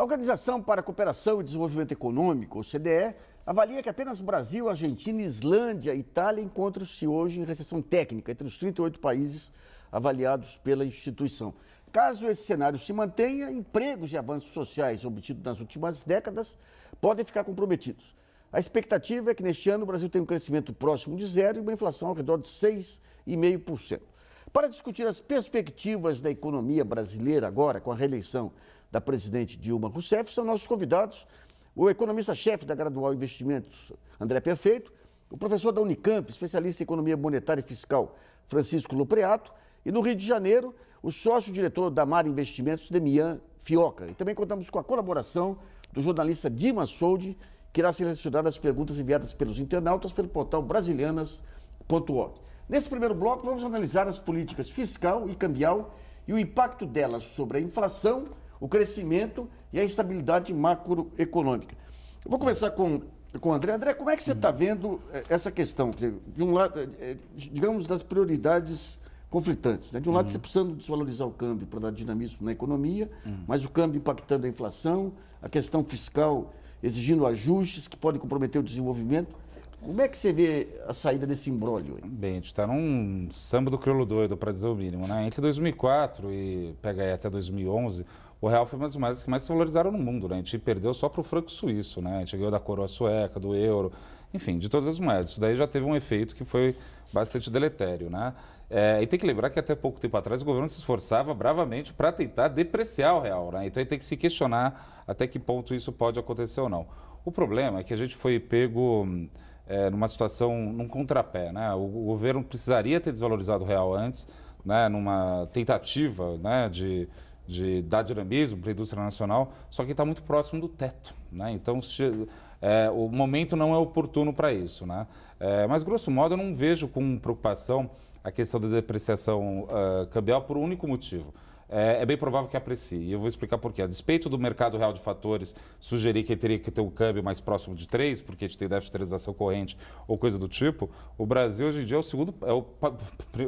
A Organização para a Cooperação e Desenvolvimento Econômico, CDE, avalia que apenas Brasil, Argentina, Islândia e Itália encontram-se hoje em recessão técnica, entre os 38 países avaliados pela instituição. Caso esse cenário se mantenha, empregos e avanços sociais obtidos nas últimas décadas podem ficar comprometidos. A expectativa é que neste ano o Brasil tenha um crescimento próximo de zero e uma inflação ao redor de 6,5%. Para discutir as perspectivas da economia brasileira agora, com a reeleição da presidente Dilma Rousseff, são nossos convidados o economista-chefe da Gradual Investimentos, André Perfeito, o professor da Unicamp, especialista em economia monetária e fiscal, Francisco Lopreato, e no Rio de Janeiro, o sócio-diretor da Mar Investimentos, Demian Fioca. E também contamos com a colaboração do jornalista Dimas Soldi, que irá selecionar as perguntas enviadas pelos internautas pelo portal brasilianas.org. Nesse primeiro bloco, vamos analisar as políticas fiscal e cambial e o impacto delas sobre a inflação, o crescimento e a estabilidade macroeconômica. Eu vou conversar com, com o André. André, como é que você está vendo eh, essa questão? De um lado, eh, eh, digamos, das prioridades conflitantes. Né? De um lado, uhum. você precisando desvalorizar o câmbio para dar dinamismo na economia, uhum. mas o câmbio impactando a inflação, a questão fiscal exigindo ajustes que podem comprometer o desenvolvimento. Como é que você vê a saída desse imbróglio? Bem, a gente está num samba do crioulo doido, para dizer o mínimo. Né? Entre 2004 e pega aí até 2011, o real foi uma das moedas que mais se valorizaram no mundo, né? A gente perdeu só para o franco suíço, né? A gente ganhou da coroa sueca, do euro, enfim, de todas as moedas. Isso daí já teve um efeito que foi bastante deletério, né? É, e tem que lembrar que até pouco tempo atrás o governo se esforçava bravamente para tentar depreciar o real, né? Então a gente tem que se questionar até que ponto isso pode acontecer ou não. O problema é que a gente foi pego é, numa situação, num contrapé, né? O, o governo precisaria ter desvalorizado o real antes, né? Numa tentativa, né? De de dar dinamismo para a indústria nacional, só que está muito próximo do teto. Né? Então, se, é, o momento não é oportuno para isso. Né? É, mas, grosso modo, eu não vejo com preocupação a questão da depreciação uh, cambial por um único motivo é, é bem provável que aprecie. E eu vou explicar por quê. A despeito do mercado real de fatores sugerir que ele teria que ter um câmbio mais próximo de 3, porque a gente tem déficit de transação corrente ou coisa do tipo, o Brasil hoje em dia é o segundo, é o, pa,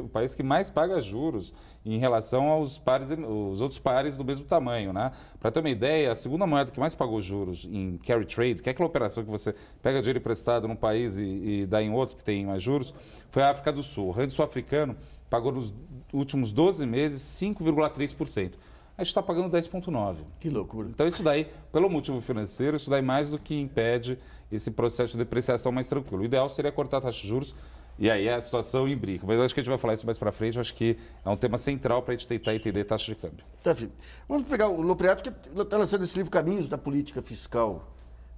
o país que mais paga juros em relação aos pares, os outros pares do mesmo tamanho, né? Para ter uma ideia, a segunda moeda que mais pagou juros em carry trade, que é aquela operação que você pega dinheiro emprestado num país e, e dá em outro que tem mais juros, foi a África do Sul. O rand sul-africano pagou nos últimos 12 meses 5,3%. A gente está pagando 10,9%. Que loucura. Então, isso daí, pelo motivo financeiro, isso daí mais do que impede esse processo de depreciação mais tranquilo. O ideal seria cortar a taxa de juros e aí a situação imbrica. Mas acho que a gente vai falar isso mais para frente. Acho que é um tema central para a gente tentar entender taxa de câmbio. Tá, filho. Vamos pegar o Lopriato, que está lançando esse livro Caminhos da Política Fiscal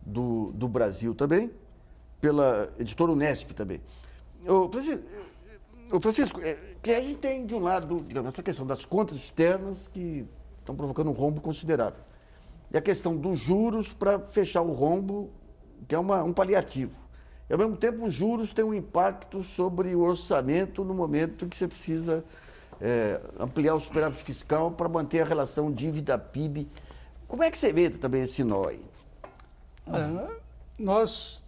do, do Brasil também, pela editora Unesp também. Ô, presidente, Ô Francisco, é, que a gente tem de um lado digamos, essa questão das contas externas que estão provocando um rombo considerável. E a questão dos juros para fechar o rombo, que é uma, um paliativo. E ao mesmo tempo os juros têm um impacto sobre o orçamento no momento que você precisa é, ampliar o superávit fiscal para manter a relação dívida-PIB. Como é que você vê também esse nó aí? nós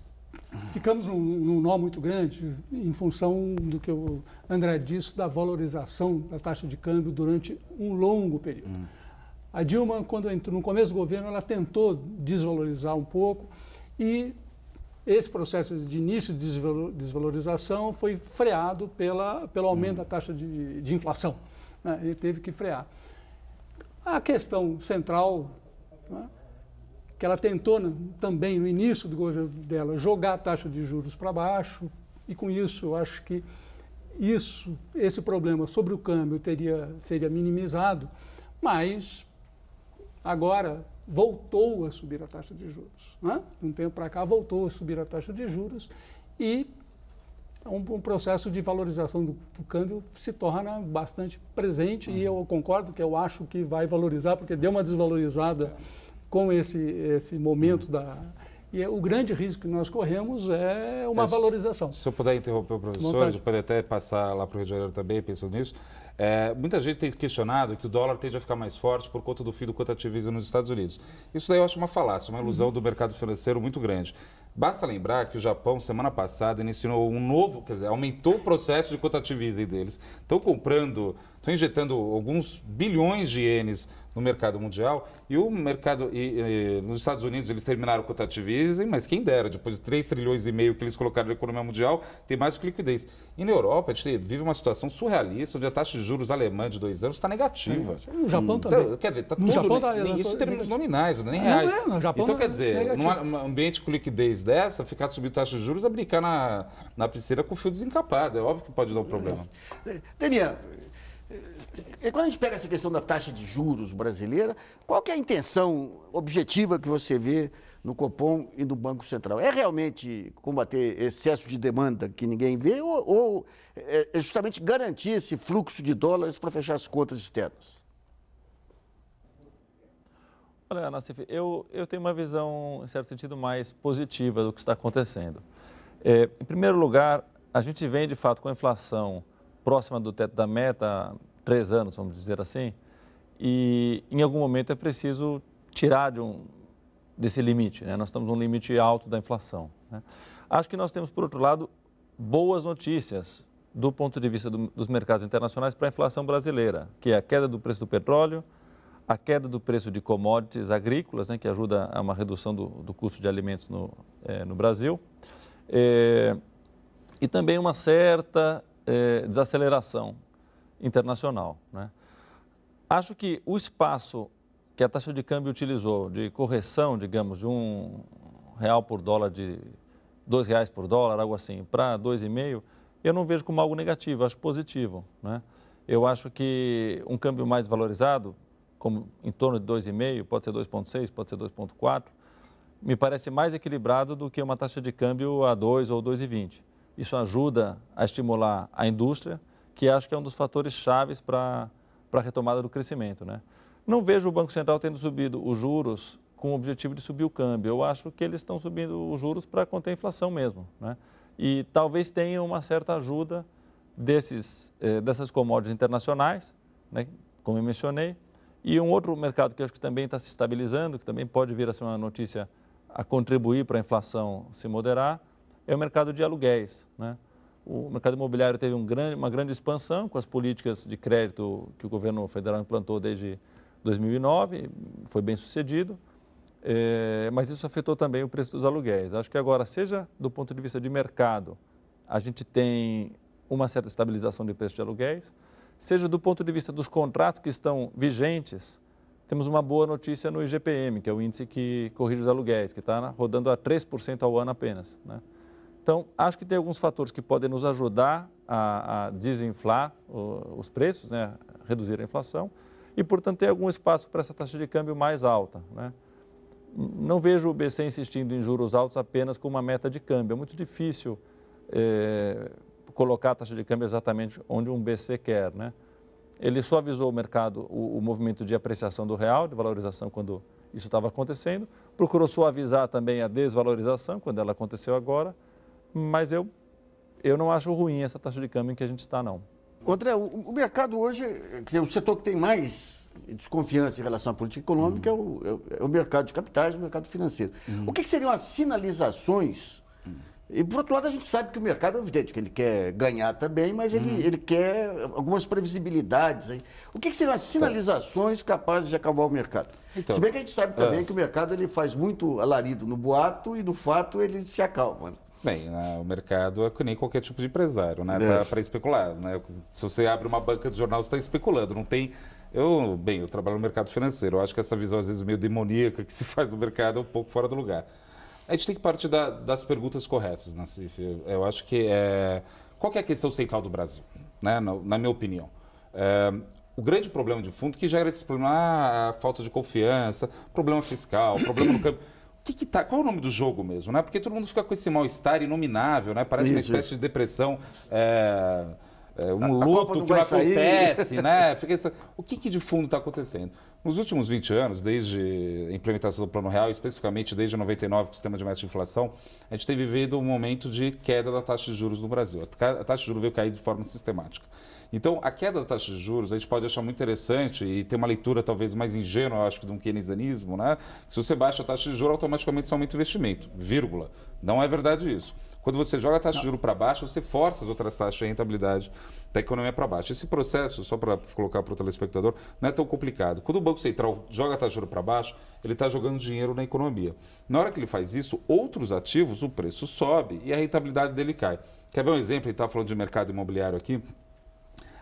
ficamos num, num, nó muito grande em função do que o André disse da valorização da taxa de câmbio durante um longo período. Hum. A Dilma, quando entrou no começo do governo, ela tentou desvalorizar um pouco e esse processo de início de desvalorização foi freado pela, pelo aumento hum. da taxa de, de inflação. Né? Ele teve que frear. A questão central né? que ela tentou né, também no início do governo dela jogar a taxa de juros para baixo, e com isso eu acho que isso, esse problema sobre o câmbio teria, seria minimizado, mas agora voltou a subir a taxa de juros. Né? De um tempo para cá voltou a subir a taxa de juros e um, um processo de valorização do, do, câmbio se torna bastante presente uhum. e eu concordo que eu acho que vai valorizar, porque deu uma desvalorizada. É com esse, esse momento hum. da. E é, o grande risco que nós corremos é uma é, valorização. Se eu puder interromper o professor, eu poder até passar lá para o Rio de Janeiro também, pensando nisso. É, muita gente tem questionado que o dólar tende a ficar mais forte por conta do fim do quantitativismo nos Estados Unidos. Isso daí eu acho uma falácia, uma ilusão uhum. do mercado financeiro muito grande. Basta lembrar que o Japão, semana passada, iniciou um novo, quer dizer, aumentou o processo de quantitativismo deles. Estão comprando estão injetando alguns bilhões de ienes no mercado mundial e o mercado e, e, nos Estados Unidos eles terminaram o cotativismo, mas quem dera, depois de 3 trilhões e meio que eles colocaram na economia mundial, tem mais liquidez. E na Europa a gente vive uma situação surrealista, onde a taxa de juros alemã de dois anos está negativa. É, no Japão então, também. Quer tá no Japão tá, nem, é isso em termos é. nominais, né? nem reais. Não é, no Japão então quer dizer, é num ambiente com liquidez dessa, ficar subindo taxa de juros é brincar na, na piscina com o fio desencapado. É óbvio que pode dar um problema. Daniel, quando a gente pega essa questão da taxa de juros brasileira, qual que é a intenção objetiva que você vê no Copom e no Banco Central? É realmente combater excesso de demanda que ninguém vê ou, ou é, é justamente garantir esse fluxo de dólares para fechar as contas externas? Olha, Nassif, eu, eu tenho uma visão, em certo sentido, mais positiva do que está acontecendo. É, em primeiro lugar, a gente vem, de fato, com a inflação próxima do teto da meta, três anos, vamos dizer assim, e em algum momento é preciso tirar de um, desse limite. Né? Nós estamos num limite alto da inflação. Né? Acho que nós temos, por outro lado, boas notícias do ponto de vista do, dos mercados internacionais para a inflação brasileira, que é a queda do preço do petróleo, a queda do preço de commodities agrícolas, né, que ajuda a uma redução do, do custo de alimentos no, é, no Brasil, é, e também uma certa é, desaceleração internacional. Né? Acho que o espaço que a taxa de câmbio utilizou, de correção, digamos, de um real por dólar, de dois reais por dólar, algo assim, para dois e meio, eu não vejo como algo negativo, acho positivo. Né? Eu acho que um câmbio mais valorizado, como em torno de 2,5, pode ser 2,6, pode ser 2,4, me parece mais equilibrado do que uma taxa de câmbio a 2 ou 2,20. Isso ajuda a estimular a indústria, que acho que é um dos fatores chaves para a retomada do crescimento. Né? Não vejo o Banco Central tendo subido os juros com o objetivo de subir o câmbio. Eu acho que eles estão subindo os juros para conter a inflação mesmo. Né? E talvez tenha uma certa ajuda desses, eh, dessas commodities internacionais, né? como eu mencionei. E um outro mercado que eu acho que também está se estabilizando, que também pode vir a ser uma notícia a contribuir para a inflação se moderar, é o mercado de aluguéis. Né? o mercado imobiliário teve um grande, uma grande expansão com as políticas de crédito que o governo federal implantou desde 2009, foi bem sucedido, é, mas isso afetou também o preço dos aluguéis. Acho que agora, seja do ponto de vista de mercado, a gente tem uma certa estabilização de preço de aluguéis, seja do ponto de vista dos contratos que estão vigentes, temos uma boa notícia no IGPM, que é o índice que corrige os aluguéis, que está rodando a 3% ao ano apenas. Né? Então, acho que tem alguns fatores que podem nos ajudar a, a desinflar o, os preços, né, reduzir a inflação, e, portanto, ter algum espaço para essa taxa de câmbio mais alta. Né? Não vejo o BC insistindo em juros altos apenas com uma meta de câmbio. É muito difícil é, colocar a taxa de câmbio exatamente onde um BC quer. Né? Ele só avisou o mercado o, o movimento de apreciação do real, de valorização quando isso estava acontecendo, procurou suavizar também a desvalorização quando ela aconteceu agora mas eu, eu não acho ruim essa taxa de câmbio em que a gente está, não. André, o, mercado hoje, dizer, o setor que tem mais desconfiança em relação à política econômica uhum. é, o, é, o, mercado de capitais, o mercado financeiro. Uhum. O que, que, seriam as sinalizações? E, por outro lado, a gente sabe que o mercado, é evidente, que ele quer ganhar também, mas ele, uhum. ele quer algumas previsibilidades. Aí. O que, que, seriam as tá. sinalizações capazes de acabar o mercado? Então, Se bem que a gente sabe também ah. que o mercado ele faz muito alarido no boato e, do fato, ele se acalma. Né? Bem, né, o mercado é nem qualquer tipo de empresário, né? Tá é. para especular, né? Se você abre uma banca de jornal, você está especulando, não tem... Eu, bem, eu trabalho no mercado financeiro, eu acho que essa visão às vezes meio demoníaca que se faz no mercado é um pouco fora do lugar. A gente tem que partir da, das perguntas corretas, né, Né, eu acho que é... Qual que é a questão central do Brasil, né? na, na minha opinião? É, o grande problema de fundo que gera esse problema, ah, a falta de confiança, problema fiscal, problema no campo que que tá, qual é o nome do jogo mesmo, né? Porque todo mundo fica com esse mal-estar inominável, né? Parece isso, uma espécie isso. de depressão. É, é um a, luto a que não, não acontece, né? Fica essa, o que, que de fundo está acontecendo? Nos últimos 20 anos, desde a implementação do Plano Real, especificamente desde 99 com o sistema de meta de inflação, a gente tem vivido um momento de queda da taxa de juros no Brasil. A taxa de juros veio cair de forma sistemática. Então, a queda da taxa de juros a gente pode achar muito interessante e ter uma leitura talvez mais ingênua, acho que, de um keynesianismo, né? Se você baixa a taxa de juros, automaticamente você aumenta o investimento, vírgula. Não é verdade isso. Quando você joga a taxa de juros para baixo, você força as outras taxas de rentabilidade da economia para baixo. Esse processo, só para colocar para o telespectador, não é tão complicado. Quando o Banco Central joga a taxa de juros para baixo, ele está jogando dinheiro na economia. Na hora que ele faz isso, outros ativos, o preço sobe e a rentabilidade dele cai. Quer ver um exemplo? Ele está falando de mercado imobiliário aqui.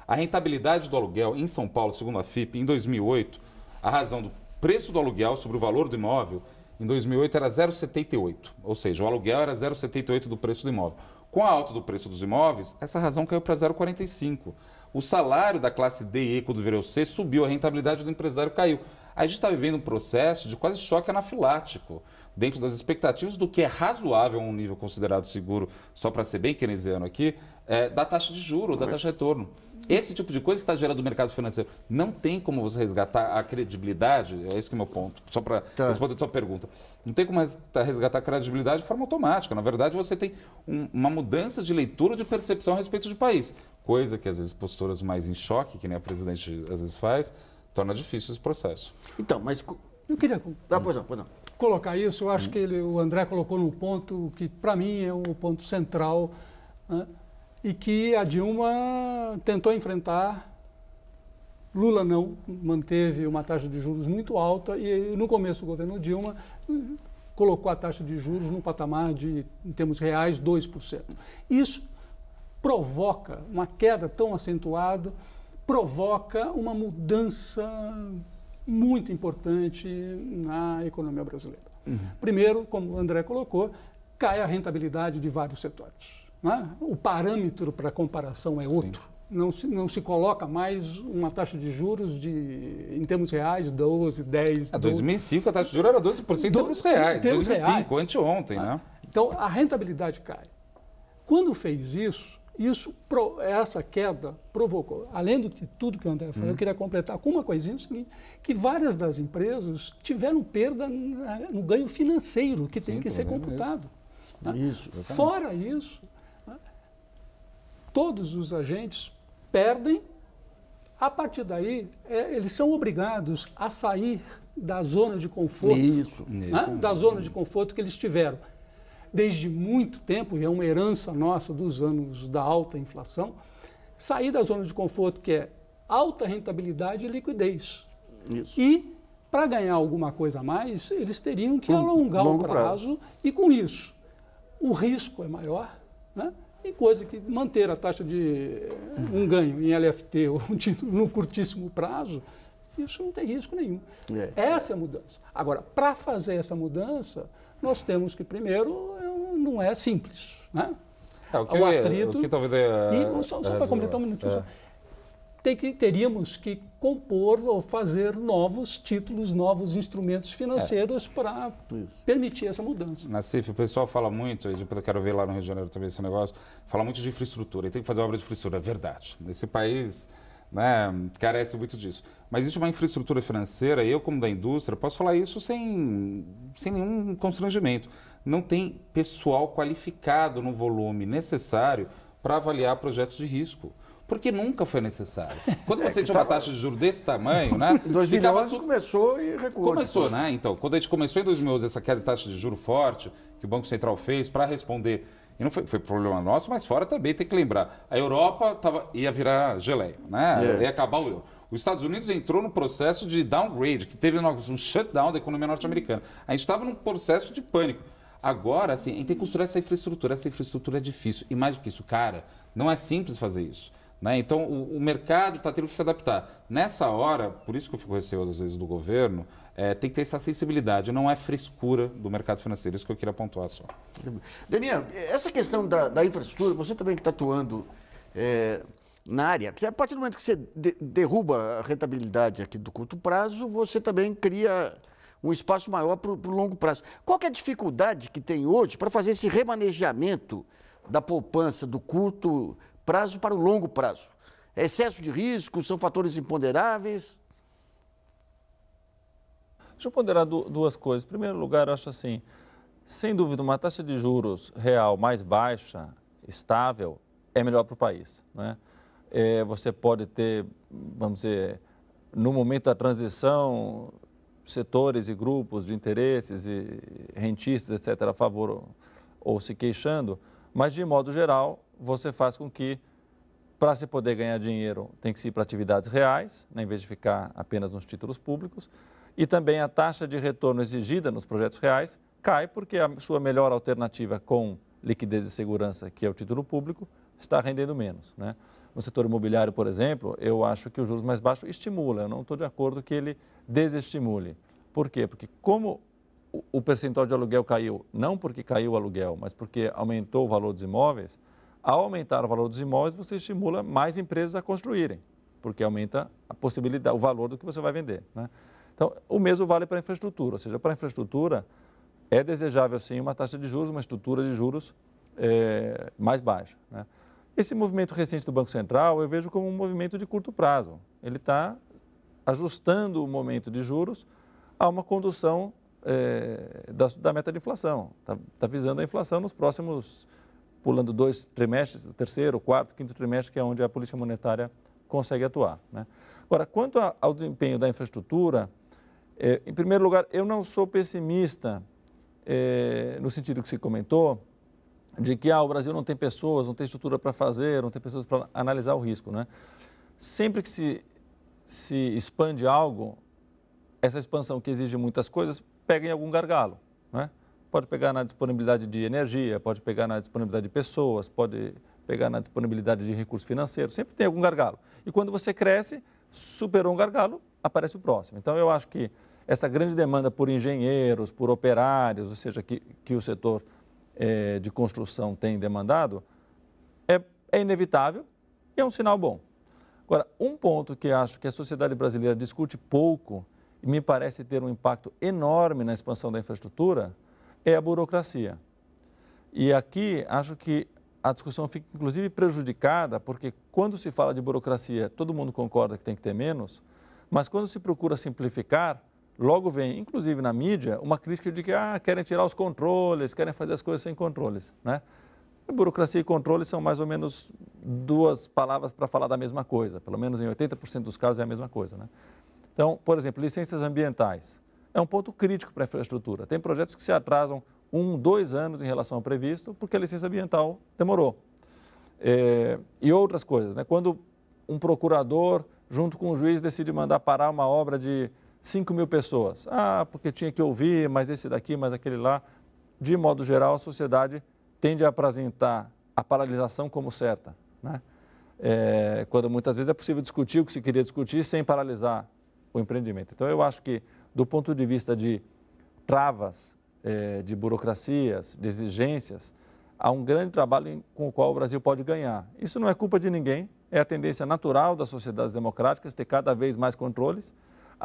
A rentabilidade do aluguel em São Paulo, segundo a FIP, em 2008, a razão do preço do aluguel sobre o valor do imóvel em 2008 era 0,78, ou seja, o aluguel era 0,78 do preço do imóvel. Com a alta do preço dos imóveis, essa razão caiu para 0,45. O salário da classe D e quando virou C, subiu, a rentabilidade do empresário caiu a gente está vivendo um processo de quase choque anafilático dentro das expectativas do que é razoável um nível considerado seguro, só para ser bem keynesiano aqui, é, da taxa de juro, da taxa de retorno. Esse tipo de coisa que está gerando o mercado financeiro. Não tem como você resgatar a credibilidade, é esse que é o meu ponto, só para tá. responder a tua pergunta. Não tem como tá, resgatar a credibilidade de forma automática. Na verdade, você tem um, uma mudança de leitura de percepção a respeito do país. Coisa que às vezes posturas mais em choque, que nem a presidente às vezes faz, torna difícil esse processo. Então, mas. Eu queria. Ah, pois não, pois não. Colocar isso, eu acho hum. que ele, o André colocou num ponto que, para mim, é o ponto central né? e que a Dilma tentou enfrentar. Lula não manteve uma taxa de juros muito alta e no começo o governo Dilma colocou a taxa de juros num patamar de, em termos reais, 2%. Isso provoca uma queda tão acentuada provoca uma mudança muito importante na economia brasileira. Uhum. Primeiro, como o André colocou, cai a rentabilidade de vários setores. Né? O parâmetro para comparação é outro. Não se, não se coloca mais uma taxa de juros de, em termos reais, 12, 10... Em 2005 a taxa de juros era 12% em termos reais. Em termos 2005, anteontem, né? Então, a rentabilidade cai. Quando fez isso, isso, essa queda provocou, além do que tudo que o André falou, uhum. eu queria completar com uma coisinha o seguinte, que várias das empresas tiveram perda né, no, ganho financeiro que Sim, tem que ser computado. Isso. Né. isso Fora isso, né? todos os agentes perdem, a partir daí é, eles são obrigados a sair da zona de conforto, isso, né? isso da zona de conforto que eles tiveram desde muito tempo, e é uma herança nossa dos anos da alta inflação, sair da zona de conforto que é alta rentabilidade e liquidez. Isso. E, para ganhar alguma coisa a mais, eles teriam que um, alongar o prazo, prazo, e, com isso, o risco é maior, né? e coisa que manter a taxa de um ganho em LFT ou um título no curtíssimo prazo, isso não tem risco nenhum. É. Essa é a mudança. Agora, para fazer essa mudança, nós temos que primeiro, é não é simples, né? É, o, que, o atrito. O que talvez é, e, só, só para completar um minutinho. É. tem que, teríamos que compor ou fazer novos títulos, novos instrumentos é. financeiros é. para permitir essa mudança. na Cif o pessoal fala muito, e depois eu quero ver lá no Rio de Janeiro também esse negócio, fala muito de infraestrutura, e tem que fazer obra de infraestrutura, é verdade. Nesse país, né, carece muito disso. Mas existe uma infraestrutura financeira, eu como da indústria, posso falar isso sem, sem nenhum constrangimento. Não tem pessoal qualificado no volume necessário para avaliar projetos de risco porque nunca foi necessário. Quando você é, tinha uma taxa de juros desse tamanho, né? Em 2011 tudo... começou e recuou. Começou, né? Então, quando a gente começou em 2011 essa queda de taxa de juro forte que o Banco Central fez para responder e não foi, foi problema nosso, mas fora também tem que lembrar. A Europa tava, ia virar geleia, né? Yeah. É. Ia acabar o euro. Os Estados Unidos entrou no processo de downgrade, que teve um shutdown da economia norte-americana. A gente estava num processo de pânico. Agora, assim, a gente tem que construir essa infraestrutura. Essa infraestrutura é difícil. E mais do que isso, cara, não é simples fazer isso. Né? Então, o, o mercado está tendo que se adaptar. Nessa hora, por isso que eu fico receoso às vezes do governo, é, tem que ter essa sensibilidade, não é frescura do mercado financeiro, isso que eu queria pontuar só. Daniel, essa questão da, da infraestrutura, você também que está atuando é, na área, a partir do momento que você de, derruba a rentabilidade aqui do curto prazo, você também cria um espaço maior para o longo prazo. Qual é a dificuldade que tem hoje para fazer esse remanejamento da poupança do curto prazo para o longo prazo? É excesso de risco, são fatores imponderáveis? Deixa eu ponderar duas coisas. Em primeiro lugar, eu acho assim, sem dúvida, uma taxa de juros real mais baixa, estável, é melhor para o país. Né? É, você pode ter, vamos dizer, no momento da transição, setores e grupos de interesses e rentistas, etc., a favor ou se queixando, mas de modo geral, você faz com que, para se poder ganhar dinheiro, tem que se ir para atividades reais, né, em vez de ficar apenas nos títulos públicos. E também a taxa de retorno exigida nos projetos reais cai porque a sua melhor alternativa com liquidez e segurança, que é o título público, está rendendo menos. Né? No setor imobiliário, por exemplo, eu acho que o juros mais baixo estimula, eu não estou de acordo que ele desestimule. Por quê? Porque como o percentual de aluguel caiu, não porque caiu o aluguel, mas porque aumentou o valor dos imóveis, ao aumentar o valor dos imóveis, você estimula mais empresas a construírem, porque aumenta a possibilidade, o valor do que você vai vender. Né? Então, o mesmo vale para a infraestrutura, ou seja, para a infraestrutura é desejável sim uma taxa de juros, uma estrutura de juros é, mais baixa. Né? Esse movimento recente do Banco Central eu vejo como um movimento de curto prazo. Ele está ajustando o momento de juros a uma condução é, da, da, meta de inflação. Está tá visando a inflação nos próximos, pulando dois trimestres, terceiro, quarto, quinto trimestre, que é onde a política monetária consegue atuar. Né? Agora, quanto a, ao desempenho da infraestrutura, é, em primeiro lugar, eu não sou pessimista é, no sentido que se comentou, de que ah, o Brasil não tem pessoas, não tem estrutura para fazer, não tem pessoas para analisar o risco. Né? Sempre que se, se expande algo, essa expansão que exige muitas coisas pega em algum gargalo. Né? Pode pegar na disponibilidade de energia, pode pegar na disponibilidade de pessoas, pode pegar na disponibilidade de recursos financeiros, sempre tem algum gargalo. E quando você cresce, superou um gargalo, aparece o próximo. Então eu acho que essa grande demanda por engenheiros, por operários, ou seja, que, que o setor é, de construção tem demandado, é, é inevitável e é um sinal bom. Agora, um ponto que acho que a sociedade brasileira discute pouco e me parece ter um impacto enorme na expansão da infraestrutura é a burocracia. E aqui acho que a discussão fica inclusive prejudicada, porque quando se fala de burocracia, todo mundo concorda que tem que ter menos, mas quando se procura simplificar, logo vem, inclusive na mídia, uma crítica de que ah, querem tirar os controles, querem fazer as coisas sem controles. Né? Burocracia e controle são mais ou menos duas palavras para falar da mesma coisa, pelo menos em 80% dos casos é a mesma coisa. Né? Então, por exemplo, licenças ambientais. É um ponto crítico para a infraestrutura. Tem projetos que se atrasam um, dois anos em relação ao previsto, porque a licença ambiental demorou. É, e outras coisas, né? quando um procurador, junto com o juiz, decide mandar parar uma obra de 5 mil pessoas. Ah, porque tinha que ouvir, mas esse daqui, mas aquele lá. De modo geral, a sociedade tende a apresentar a paralisação como certa. Né? É, quando muitas vezes é possível discutir o que se queria discutir sem paralisar o empreendimento. Então, eu acho que, do ponto de vista de travas, é, de burocracias, de exigências, há um grande trabalho com o qual o Brasil pode ganhar. Isso não é culpa de ninguém, é a tendência natural das sociedades democráticas ter cada vez mais controles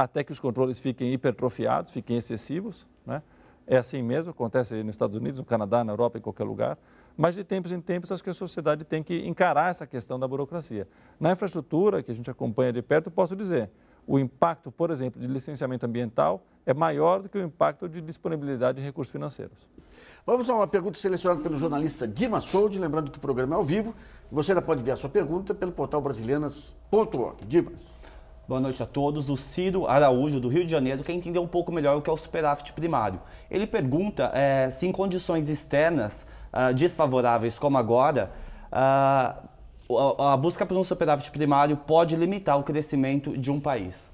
até que os controles fiquem hipertrofiados, fiquem excessivos. Né? É assim mesmo, acontece nos Estados Unidos, no Canadá, na Europa, em qualquer lugar. Mas de tempos em tempos, acho que a sociedade tem que encarar essa questão da burocracia. Na infraestrutura, que a gente acompanha de perto, posso dizer, o impacto, por exemplo, de licenciamento ambiental é maior do que o impacto de disponibilidade de recursos financeiros. Vamos a uma pergunta selecionada pelo jornalista Dimas Soldi, lembrando que o programa é ao vivo. Você ainda pode enviar sua pergunta pelo portal brasilianas.org. Dimas. Boa noite a todos. O Ciro Araújo, do Rio de Janeiro, quer entender um pouco melhor o que é o superávit primário. Ele pergunta é, se em condições externas uh, desfavoráveis como agora, uh, a, a busca por um superávit primário pode limitar o crescimento de um país.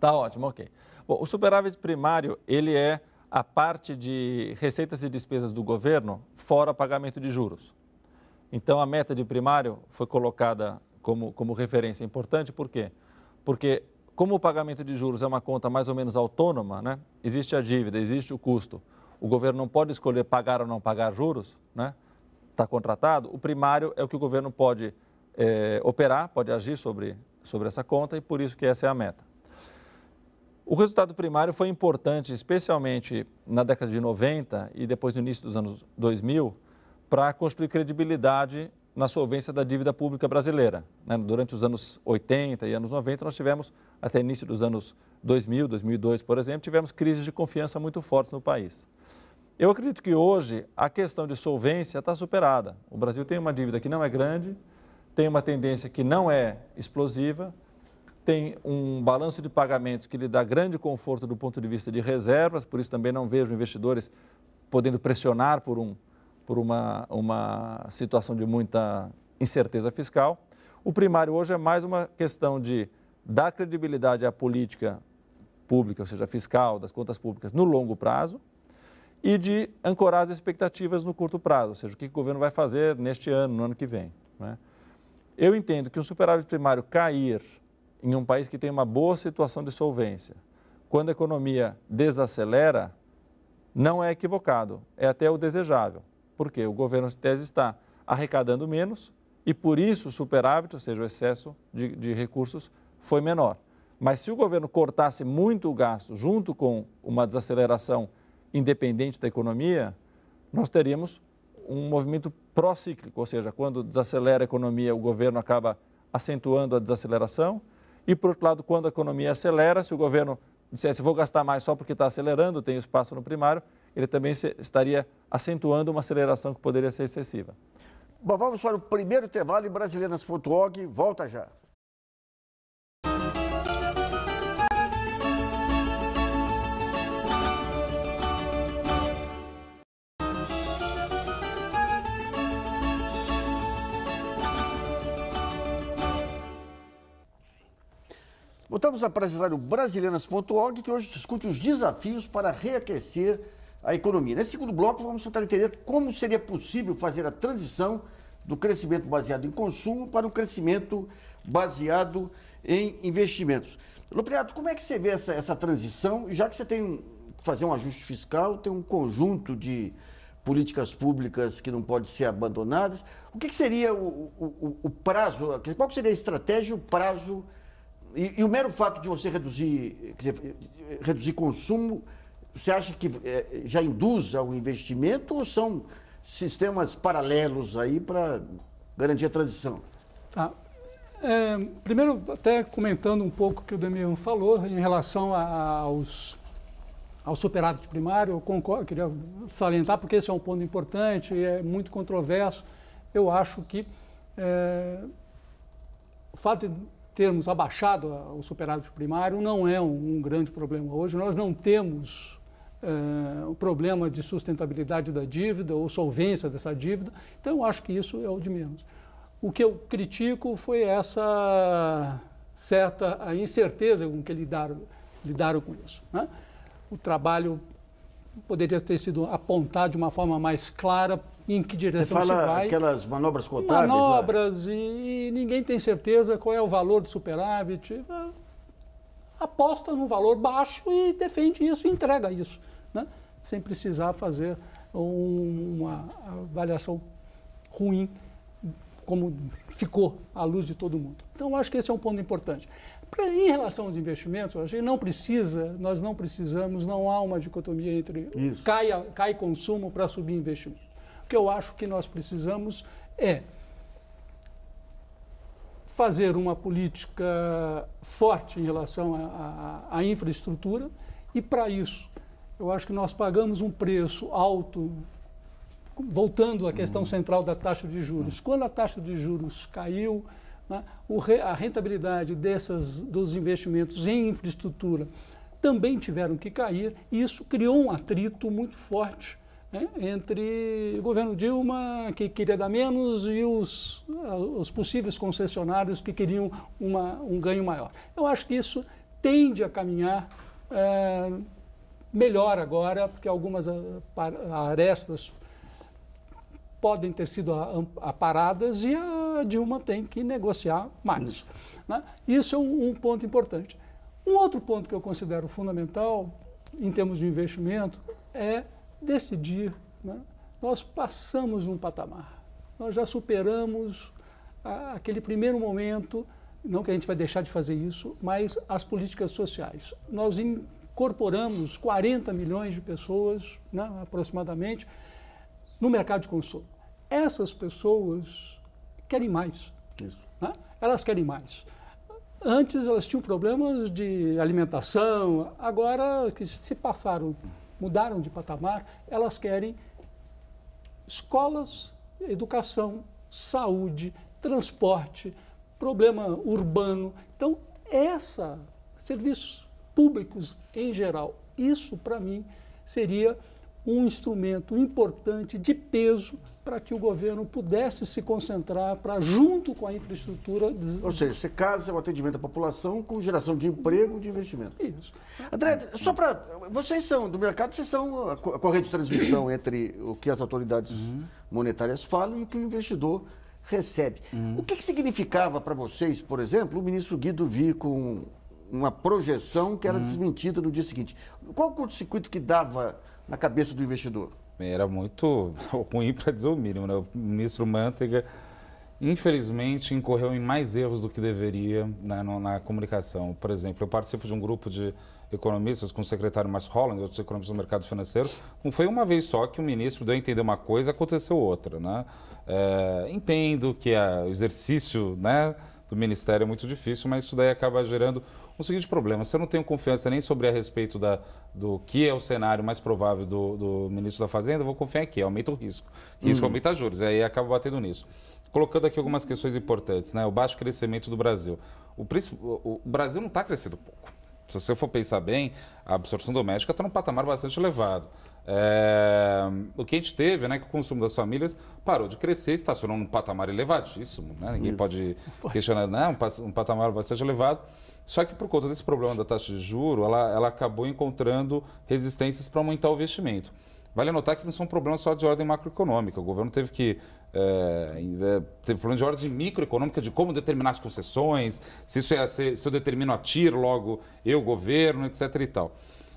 Tá ótimo, ok. Bom, o superávit primário, ele é a parte de receitas e despesas do governo fora pagamento de juros. Então, a meta de primário foi colocada como, como referência importante, por quê? Porque porque como o pagamento de juros é uma conta mais ou menos autônoma, né? existe a dívida, existe o custo, o governo não pode escolher pagar ou não pagar juros, né? está contratado, o primário é o que o governo pode é, operar, pode agir sobre, sobre essa conta e por isso que essa é a meta. O resultado primário foi importante, especialmente na década de 90 e depois no início dos anos 2000, para construir credibilidade na solvência da dívida pública brasileira. Né? Durante os anos 80 e anos 90, nós tivemos, até início dos anos 2000, 2002, por exemplo, tivemos crises de confiança muito fortes no país. Eu acredito que hoje a questão de solvência está superada. O Brasil tem uma dívida que não é grande, tem uma tendência que não é explosiva, tem um balanço de pagamentos que lhe dá grande conforto do ponto de vista de reservas, por isso também não vejo investidores podendo pressionar por um por uma, uma situação de muita incerteza fiscal. O primário hoje é mais uma questão de dar credibilidade à política pública, ou seja, fiscal, das contas públicas, no longo prazo, e de ancorar as expectativas no curto prazo, ou seja, o que o governo vai fazer neste ano, no ano que vem. Né? Eu entendo que um superávit primário cair em um país que tem uma boa situação de solvência, quando a economia desacelera, não é equivocado, é até o desejável. Porque o governo, em tese, está arrecadando menos e, por isso, o superávit, ou seja, o excesso de, de recursos, foi menor. Mas se o governo cortasse muito o gasto junto com uma desaceleração independente da economia, nós teríamos um movimento pró-cíclico, ou seja, quando desacelera a economia, o governo acaba acentuando a desaceleração. E, por outro lado, quando a economia acelera, se o governo dissesse vou gastar mais só porque está acelerando, tem espaço no primário, ele também estaria acentuando uma aceleração que poderia ser excessiva. Bom, vamos para o primeiro intervalo em brasileiras.org. Volta já. Voltamos a apresentar o brasileiras.org, que hoje discute os desafios para reaquecer a economia. Nesse segundo bloco, vamos tentar entender como seria possível fazer a transição do crescimento baseado em consumo para um crescimento baseado em investimentos. Lopriato, como é que você vê essa, essa transição, já que você tem que fazer um ajuste fiscal, tem um conjunto de políticas públicas que não podem ser abandonadas, o que, que seria o, o, o, prazo, qual seria a estratégia, o prazo e, e o mero fato de você reduzir, dizer, reduzir consumo você acha que é, já induz ao investimento ou são sistemas paralelos aí para garantir a transição? Tá. É, primeiro, até comentando um pouco o que o Damião falou em relação a, a, aos, ao superávit primário, eu concordo, queria salientar, porque esse é um ponto importante, é muito controverso. Eu acho que é, o fato de termos abaixado o superávit primário não é um, um grande problema hoje. Nós não temos eh, o problema de sustentabilidade da dívida ou solvência dessa dívida. Então, eu acho que isso é o de menos. O que eu critico foi essa certa a incerteza com que lidaram, lidaram com isso. Né? O trabalho poderia ter sido apontado de uma forma mais clara em que direção Você fala se vai. aquelas manobras contábeis? Né? Manobras e, e, ninguém tem certeza qual é o valor do superávit. Aposta num valor baixo e defende isso, entrega isso né? sem precisar fazer uma avaliação ruim como ficou à luz de todo mundo. Então, acho que esse é um ponto importante. Pra, em relação aos investimentos, a gente não precisa, nós não precisamos, não há uma dicotomia entre cai, cai consumo para subir investimento. O que eu acho que nós precisamos é fazer uma política forte em relação à infraestrutura e, para isso, eu acho que nós pagamos um preço alto, voltando à questão uhum. central da taxa de juros. Quando a taxa de juros caiu, né, a rentabilidade dessas, dos investimentos em infraestrutura também tiveram que cair, e isso criou um atrito muito forte né, entre o governo Dilma, que queria dar menos, e os, os possíveis concessionários que queriam uma, um ganho maior. Eu acho que isso tende a caminhar. É, melhor agora, porque algumas ah, arestas podem ter sido aparadas ah, ah, e a Dilma tem que negociar mais. Isso, né? Isso é um, um ponto importante. Um outro ponto que eu considero fundamental em termos de investimento é decidir. Né? Nós passamos um patamar, nós já superamos a, aquele primeiro momento. Não que a gente vai deixar de fazer isso, mas as políticas sociais. Nós incorporamos 40 milhões de pessoas, né, aproximadamente, no mercado de consumo. Essas pessoas querem mais. Isso. Né? Elas querem mais. Antes elas tinham problemas de alimentação, agora que se passaram, mudaram de patamar, elas querem escolas, educação, saúde, transporte, problema urbano. Então, essa serviços públicos em geral. Isso, para mim, seria um instrumento importante de peso para que o governo pudesse se concentrar para, junto com a infraestrutura... Des... Ou seja, você casa o é atendimento à população com geração de emprego e de investimento. Isso. André, só para... Vocês são, do mercado, vocês são a corrente de transmissão entre o que as autoridades uhum. monetárias falam e o que o investidor recebe. Uhum. O que, que significava para vocês, por exemplo, o ministro Guido vir com uma projeção que era hum. desmentida no dia seguinte. Qual o curto-circuito que dava na cabeça do investidor? Era muito ruim, para dizer o mínimo. Né? O ministro Manteiga, infelizmente, incorreu em mais erros do que deveria na, na comunicação. Por exemplo, eu participo de um grupo de economistas com o secretário Márcio Holland, outros economistas do mercado financeiro. Não foi uma vez só que o ministro deu a entender uma coisa aconteceu outra. Né? É, entendo que é o exercício... Né, do Ministério é muito difícil, mas isso daí acaba gerando o seguinte problema. Se eu não tenho confiança nem sobre a respeito da, do que é o cenário mais provável do, do ministro da Fazenda, vou confiar em aumenta o risco. Risco uhum. aumenta juros, aí acaba batendo nisso. Colocando aqui algumas questões importantes, né? O baixo crescimento do Brasil. O, o Brasil não está crescendo pouco. Se você for pensar bem, a absorção doméstica está num patamar bastante elevado. É, o que a gente teve né, que o consumo das famílias parou de crescer, estacionou num patamar elevadíssimo, né? ninguém Isso. pode questionar, né? um, patamar bastante elevado. Só que por conta desse problema da taxa de juro, ela, ela acabou encontrando resistências para aumentar o investimento. Vale anotar que não são problemas só de ordem macroeconômica. O governo teve que é, é teve problema de ordem microeconômica de como determinar as concessões, se isso é se eu determino a tiro logo eu governo, etc. E tal.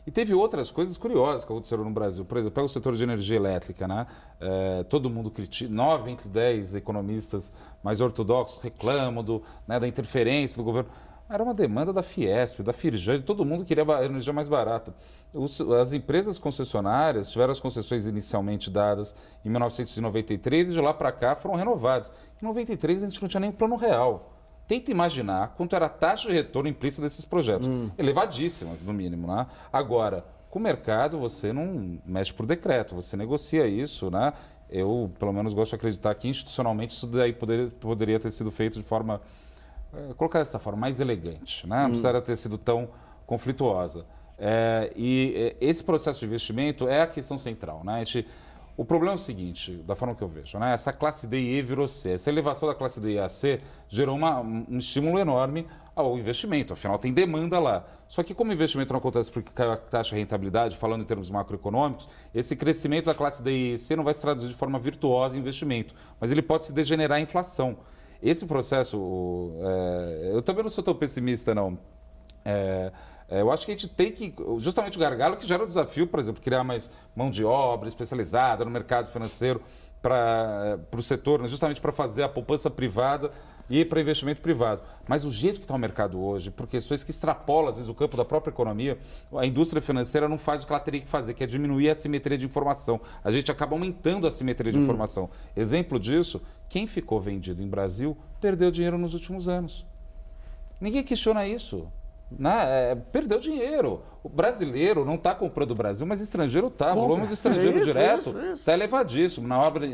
E teve outras coisas curiosas que aconteceram no Brasil. Por exemplo, pega o setor de energia elétrica, né? É, todo mundo critica, nove entre dez economistas mais ortodoxos reclamam do, né, da interferência do governo. Era uma demanda da Fiesp, da Firjan, todo mundo queria energia mais barata. Os, as empresas concessionárias tiveram as concessões inicialmente dadas em 1993 e de lá para cá foram renovadas. Em 93 a gente não tinha nem plano real. Tenta imaginar quanto era a taxa de retorno implícita desses projetos. Hum. Elevadíssimas, no mínimo. Né? Agora, com o mercado, você não mexe por decreto, você negocia isso. Né? Eu, pelo menos, gosto de acreditar que institucionalmente isso daí poder, poderia ter sido feito de forma. Eh, colocar dessa forma, mais elegante. Né? Não hum. precisaria ter sido tão conflituosa. É, e eh, esse processo de investimento é a questão central. Né? A gente o problema é o seguinte, da forma que eu vejo, né? essa classe D e E virou C. Essa elevação da classe D a C gerou uma, um estímulo enorme ao investimento, afinal tem demanda lá. Só que como o investimento não acontece porque caiu a taxa de rentabilidade, falando em termos macroeconômicos, esse crescimento da classe D e C não vai se traduzir de forma virtuosa em investimento, mas ele pode se degenerar em inflação. Esse processo, é, eu também não sou tão pessimista não, é, é, eu acho que a gente tem que, justamente o gargalo que gera o desafio, por exemplo, criar mais mão de obra especializada no mercado financeiro para é, o setor, né, justamente para fazer a poupança privada e para investimento privado. Mas o jeito que está o mercado hoje, por questões que extrapolam, às vezes, o campo da própria economia, a indústria financeira não faz o que ela teria que fazer, que é diminuir a simetria de informação. A gente acaba aumentando a simetria de hum. informação. Exemplo disso, quem ficou vendido em Brasil perdeu dinheiro nos últimos anos. Ninguém questiona isso. Né? É, perdeu dinheiro. O brasileiro não está comprando o Brasil, mas estrangeiro está. O volume do estrangeiro isso, direto está elevadíssimo. Na obra,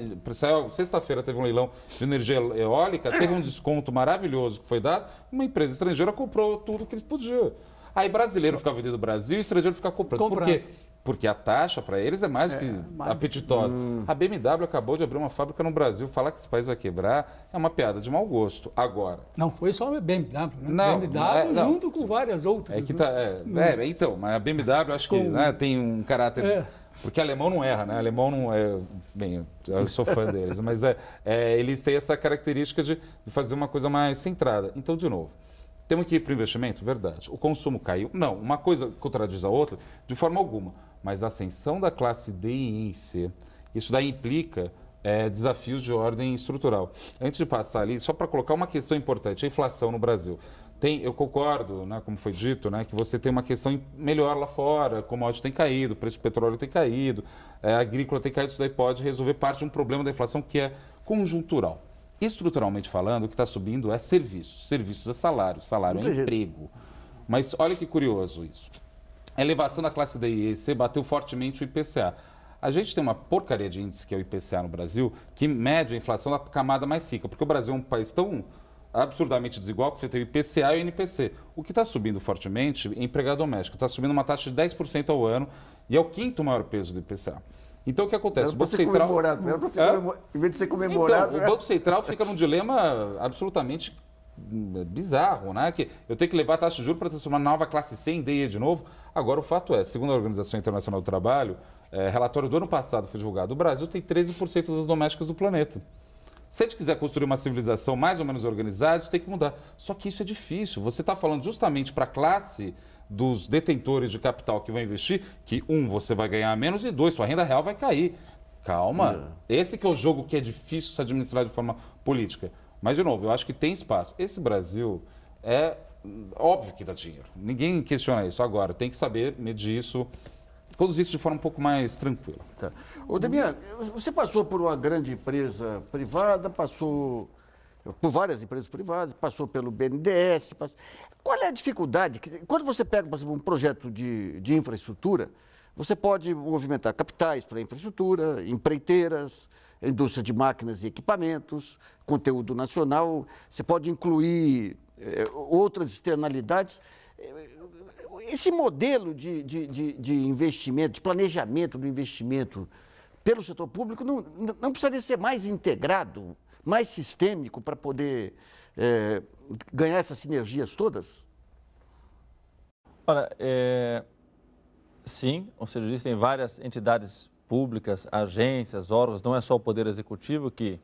sexta-feira teve um leilão de energia eólica, teve um desconto maravilhoso que foi dado. Uma empresa estrangeira comprou tudo que eles podiam. Aí brasileiro ficava vendendo o Brasil e estrangeiro ficava comprando. comprando. Por quê? Porque a taxa para eles é mais é, que mais... apetitosa. Hum. A BMW acabou de abrir uma fábrica no Brasil. Falar que esse país vai quebrar é uma piada de mau gosto. Agora. Não foi só a BMW, né? Não, BMW é, não. junto com várias outras. É que né? tá, é, hum. é então, mas a BMW acho que né, tem um caráter. É. Porque alemão não erra, né? Alemão não é. Bem, eu sou fã deles, mas é, é, eles têm essa característica de, de fazer uma coisa mais centrada. Então, de novo, temos que ir para o investimento? Verdade. O consumo caiu? Não. Uma coisa contradiz a outra? De forma alguma. Mas a ascensão da classe D e C, isso daí implica é, desafios de ordem estrutural. Antes de passar ali, só para colocar uma questão importante, a inflação no Brasil. Tem, eu concordo, né, como foi dito, né, que você tem uma questão melhor lá fora, commodity tem caído, o preço do petróleo tem caído, é, a agrícola tem caído, isso daí pode resolver parte de um problema da inflação que é conjuntural. Estruturalmente falando, o que está subindo é serviços. Serviços é salário, salário Muito é emprego. Jeito. Mas olha que curioso isso. A elevação da classe da e C bateu fortemente o IPCA. A gente tem uma porcaria de índice que é o IPCA no Brasil, que mede a inflação da camada mais rica, porque o Brasil é um país tão absurdamente desigual que você tem o IPCA e o NPC. O que está subindo fortemente é empregado doméstico. Está subindo uma taxa de 10% ao ano e é o quinto maior peso do IPCA. Então o que acontece? Era o Banco Central. Comemorado. Em vez de ser então, comemorado. Então, o Banco Central fica num dilema absolutamente hum, bizarro, né? Que eu tenho que levar a taxa de juros para transformar uma nova classe C em D de novo. Agora, o fato é, segundo a Organização Internacional do Trabalho, é, relatório do ano passado foi divulgado, o Brasil tem 13% das domésticas do planeta. Se a gente quiser construir uma civilização mais ou menos organizada, isso tem que mudar. Só que isso é difícil. Você está falando justamente para a classe dos detentores de capital que vão investir, que um, você vai ganhar menos e dois, sua renda real vai cair. Calma. É. Esse que é o jogo que é difícil se administrar de forma política. Mas, de novo, eu acho que tem espaço. Esse Brasil é hum, óbvio que dá dinheiro. Ninguém questiona isso agora. Tem que saber medir isso conduzir isso de forma um pouco mais tranquila. Tá. Ô, Demian, você passou por uma grande empresa privada, passou por várias empresas privadas, passou pelo BNDES. Passou... Qual é a dificuldade? Quando você pega, por exemplo, um projeto de, de infraestrutura, você pode movimentar capitais para infraestrutura, empreiteiras, indústria de máquinas e equipamentos, conteúdo nacional, você pode incluir é, outras externalidades esse modelo de, de, de, de, investimento, de planejamento do investimento pelo setor público, não, não precisaria ser mais integrado, mais sistêmico para poder é, ganhar essas sinergias todas? Olha, é, sim, ou seja, existem várias entidades públicas, agências, órgãos, não é só o Poder Executivo que,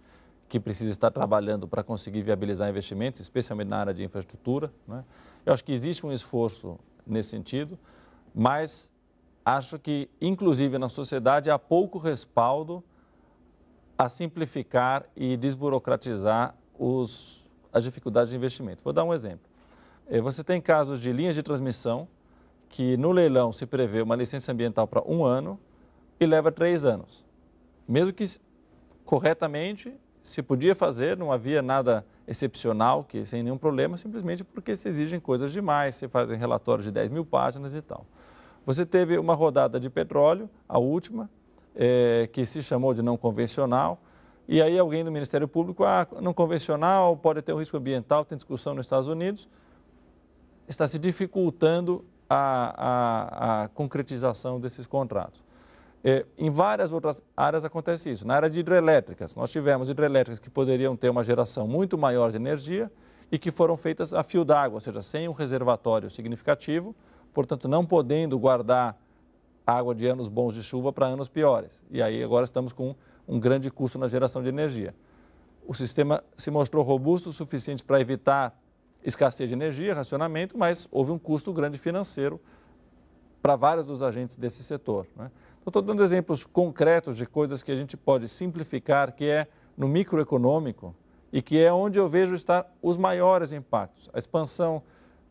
que precisa estar trabalhando para conseguir viabilizar investimentos, especialmente na área de infraestrutura. Né? Eu acho que existe um esforço nesse sentido, mas acho que, inclusive na sociedade, há pouco respaldo a simplificar e desburocratizar os, as dificuldades de investimento. Vou dar um exemplo. Eh, você tem casos de linhas de transmissão que no leilão se prevê uma licença ambiental para um ano e leva três anos. Mesmo que corretamente se podia fazer, não havia nada excepcional, que sem nenhum problema, simplesmente porque se exigem coisas demais, se fazem relatórios de 10 mil páginas e tal. Você teve uma rodada de petróleo, a última, é, que se chamou de não convencional, e aí alguém do Ministério Público, ah, não convencional, pode ter um risco ambiental, tem discussão nos Estados Unidos, está se dificultando a, a, a concretização desses contratos. É, em várias outras áreas acontece isso. Na área de hidrelétricas, nós tivemos hidrelétricas que poderiam ter uma geração muito maior de energia e que foram feitas a fio d'água, ou seja, sem um reservatório significativo, portanto, não podendo guardar água de anos bons de chuva para anos piores. E aí agora estamos com um grande custo na geração de energia. O sistema se mostrou robusto o suficiente para evitar escassez de energia, racionamento, mas houve um custo grande financeiro para vários dos agentes desse setor. Né? estou dando exemplos concretos de coisas que a gente pode simplificar, que é no microeconômico e que é onde eu vejo estar os maiores impactos. A expansão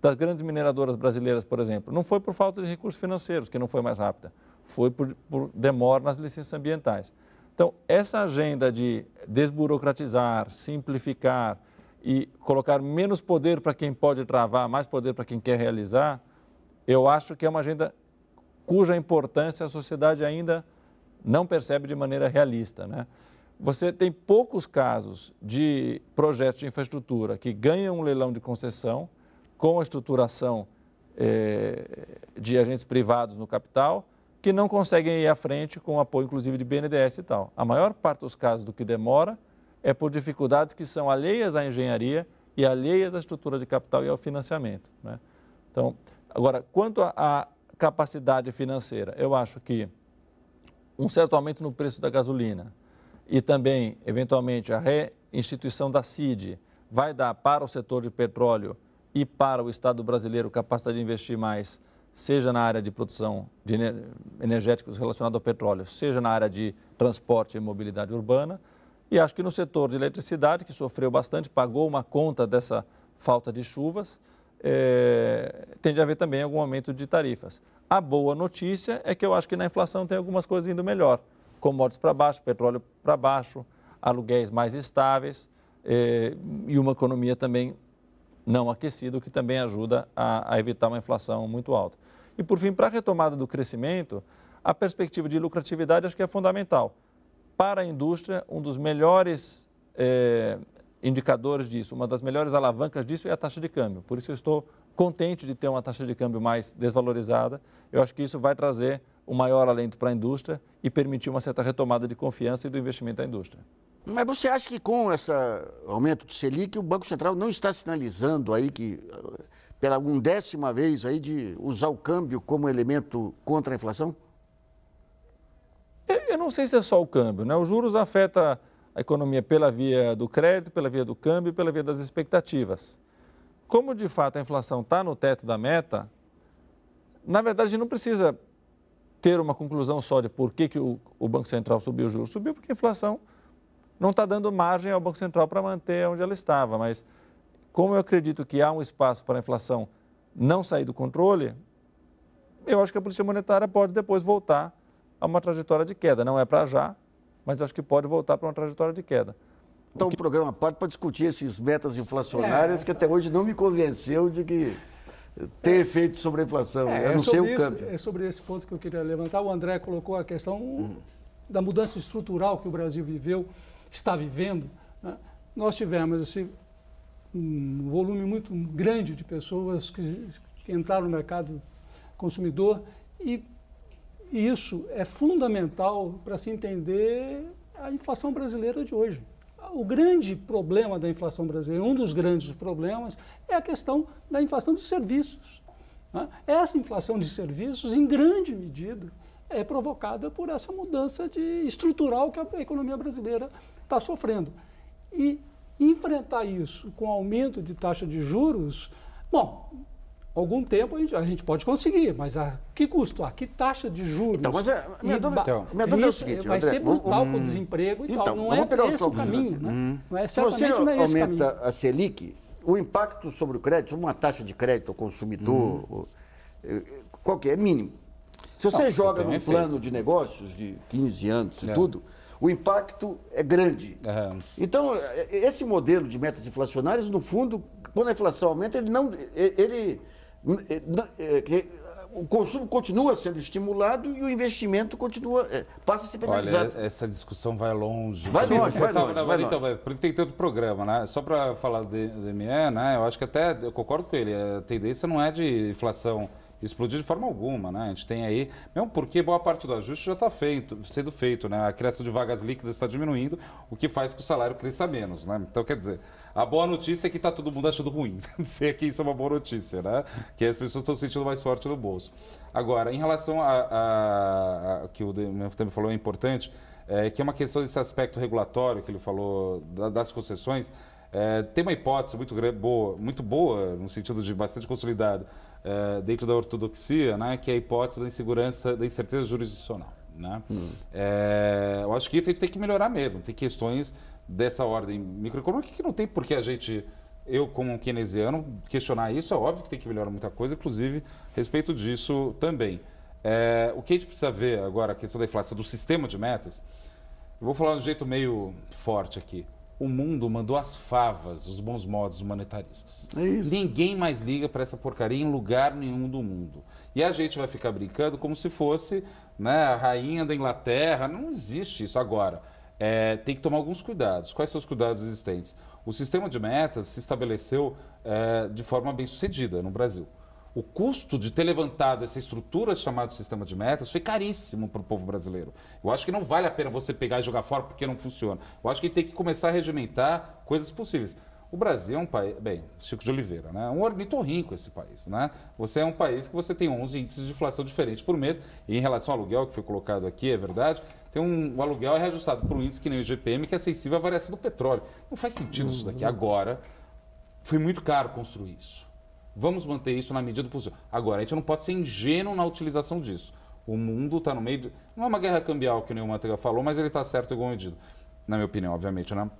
das grandes mineradoras brasileiras, por exemplo, não foi por falta de recursos financeiros, que não foi mais rápida, foi por, por demora nas licenças ambientais. Então, essa agenda de desburocratizar, simplificar e colocar menos poder para quem pode travar, mais poder para quem quer realizar, eu acho que é uma agenda cuja importância a sociedade ainda não percebe de maneira realista. Né? Você tem poucos casos de projetos de infraestrutura que ganham um leilão de concessão com a estruturação eh, de agentes privados no capital, que não conseguem ir à frente com o apoio, inclusive, de BNDES e tal. A maior parte dos casos do que demora é por dificuldades que são alheias à engenharia e alheias à estrutura de capital e ao financiamento. Né? Então, agora, quanto a capacidade financeira. Eu acho que um certo aumento no preço da gasolina e também, eventualmente, a reinstituição da CID vai dar para o setor de petróleo e para o Estado brasileiro capacidade de investir mais, seja na área de produção de energéticos relacionados ao petróleo, seja na área de transporte e mobilidade urbana. E acho que no setor de eletricidade, que sofreu bastante, pagou uma conta dessa falta de chuvas, é, tende a haver também algum aumento de tarifas. A boa notícia é que eu acho que na inflação tem algumas coisas indo melhor. Commodities para baixo, petróleo para baixo, aluguéis mais estáveis é, e uma economia também não aquecida, o que também ajuda a, a evitar uma inflação muito alta. E, por fim, para a retomada do crescimento, a perspectiva de lucratividade acho que é fundamental. Para a indústria, um dos melhores é, indicadores disso. Uma das melhores alavancas disso é a taxa de câmbio. Por isso eu estou contente de ter uma taxa de câmbio mais desvalorizada. Eu acho que isso vai trazer um maior alento para a indústria e permitir uma certa retomada de confiança e do investimento da indústria. Mas você acha que com esse aumento do Selic, o Banco Central não está sinalizando aí que, pela décima vez aí, de usar o câmbio como elemento contra a inflação? Eu não sei se é só o câmbio, né? Os juros afeta a economia pela via do crédito, pela via do câmbio, pela via das expectativas. Como de fato a inflação está no teto da meta, na verdade não precisa ter uma conclusão só de por que, que o, o Banco Central subiu o juro. Subiu porque a inflação não está dando margem ao Banco Central para manter onde ela estava, mas como eu acredito que há um espaço para a inflação não sair do controle, eu acho que a política monetária pode depois voltar a uma trajetória de queda. Não é para já, mas acho que pode voltar para uma trajetória de queda. Então, o que... programa parte para discutir essas metas inflacionárias é, que até hoje não me convenceu de que ter é, efeito sobre a inflação. É, eu não é sei o isso, câmbio. É sobre esse ponto que eu queria levantar. O André colocou a questão hum. da mudança estrutural que o Brasil viveu, está vivendo. Né? Nós tivemos esse assim, um volume muito grande de pessoas que, que entraram no mercado consumidor e e isso é fundamental para se entender a inflação brasileira de hoje. O grande problema da inflação brasileira, um dos grandes problemas, é a questão da inflação de serviços. Né? Essa inflação de serviços, em grande medida, é provocada por essa mudança de estrutural que a economia brasileira está sofrendo. E enfrentar isso com aumento de taxa de juros, bom, algum tempo a gente, a gente, pode conseguir, mas a que custo? A que taxa de juros? Então, mas é, minha, dúvida, então, minha dúvida é o seguinte, vai André, ser brutal hum, com o desemprego e então, tal. Não é esse o caminho. Né? Hum. Não é, certamente você não é esse aumenta caminho. a Selic, o impacto sobre o crédito, uma taxa de crédito ao consumidor, hum. Eh, qual que é? é mínimo. Se você não, joga num plano de negócios de 15 anos e é. tudo, o impacto é grande. É. Então, eh, esse modelo de metas inflacionárias, no fundo, quando a inflação aumenta, ele não... Eh, ele eh, eh, o consumo continua sendo estimulado e o investimento continua eh, passa a ser penalizado. Olha, essa discussão vai longe. Vai longe, vai, vai longe. vai então, por que tem tanto programa, né? Só para falar do DME né? Eu acho que até eu concordo com ele. A tendência não é de inflação explodir de forma alguma, né? A gente tem aí, mesmo porque boa parte do ajuste já está feito, sendo feito, né? A criação de vagas líquidas está diminuindo, o que faz que o salário cresça menos, né? Então, quer dizer, a boa notícia é que está todo mundo achando ruim. Dizer que isso é uma boa notícia, né? Que as pessoas estão sentindo mais forte no bolso. Agora, em relação a, a, a que o também falou é importante, é, que é uma questão desse aspecto regulatório que ele falou da, das concessões. É, tem uma hipótese muito boa, muito boa, no sentido de bastante consolidado, é, dentro da ortodoxia, né, que é a hipótese da insegurança, da incerteza jurisdicional. Né? Hum. É, eu acho que isso tem que melhorar mesmo. Tem questões dessa ordem microeconômica que não tem por que a gente, eu como um keynesiano, questionar isso. É óbvio que tem que melhorar muita coisa, inclusive a respeito disso também. É, o que a gente precisa ver agora, a questão da inflação, do sistema de metas, eu vou falar de um jeito meio forte aqui o mundo mandou as favas, os bons modos humanitaristas. É Ninguém mais liga para essa porcaria em lugar nenhum do mundo. E a gente vai ficar brincando como se fosse né, a rainha da Inglaterra. Não existe isso agora. É, tem que tomar alguns cuidados. Quais são os cuidados existentes? O sistema de metas se estabeleceu é, de forma bem sucedida no Brasil. O custo de ter levantado essa estrutura chamada sistema de metas foi caríssimo para o povo brasileiro. Eu acho que não vale a pena você pegar e jogar fora porque não funciona. Eu acho que tem que começar a regimentar coisas possíveis. O Brasil é um país, bem, Chico de Oliveira, né? Um ornitorrinco esse país, né? Você é um país que você tem 11 índices de inflação diferentes por mês. E em relação ao aluguel que foi colocado aqui, é verdade, tem um o aluguel é reajustado por um índice que nem o IGPM, que é sensível à variação do petróleo. Não faz sentido isso daqui uhum. agora. Foi muito caro construir isso. Vamos manter isso na medida do possível. Agora, a gente não pode ser ingênuo na utilização disso. O mundo está no meio de. Não é uma guerra cambial, que o Manteiga falou, mas ele está certo em alguma medida. Na minha opinião, obviamente, né?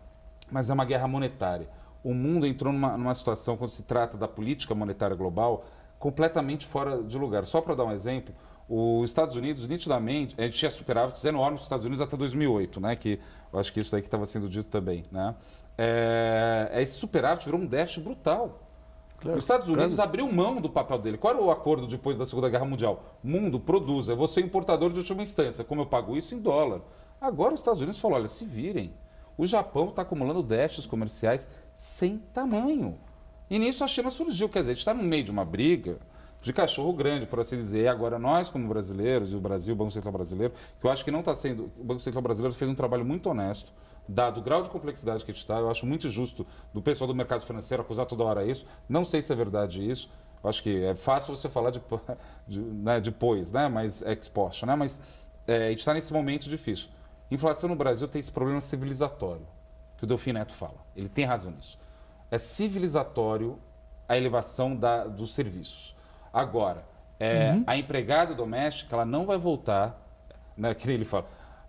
Mas é uma guerra monetária. O mundo entrou numa, numa situação, quando se trata da política monetária global, completamente fora de lugar. Só para dar um exemplo, os Estados Unidos, nitidamente, a gente tinha superávit enormes nos Estados Unidos até 2008, né? Que eu acho que isso daí que estava sendo dito também, né? É, esse superávit virou um déficit brutal Claro. Os Estados Unidos claro. abriu mão do papel dele. Qual era o acordo depois da Segunda Guerra Mundial? Mundo, produza, eu é vou ser importador de última instância. Como eu pago isso? Em dólar. Agora os Estados Unidos falam: olha, se virem. O Japão está acumulando déficits comerciais sem tamanho. E nisso a China surgiu. Quer dizer, a gente está no meio de uma briga de cachorro grande, por assim dizer. E agora nós, como brasileiros, e o Brasil, o Banco Central Brasileiro, que eu acho que não está sendo. O Banco Central Brasileiro fez um trabalho muito honesto dado o grau de complexidade que a gente está, eu acho muito justo do pessoal do mercado financeiro acusar toda hora isso. Não sei se é verdade isso. Eu acho que é fácil você falar de, de, né, depois, né? Mas ex é exposta. né? Mas é, a gente está nesse momento difícil. Inflação no Brasil tem esse problema civilizatório, que o Delfim Neto fala. Ele tem razão nisso. É civilizatório a elevação da, dos serviços. Agora, é, uhum. a empregada doméstica ela não vai voltar, né, que ele fala,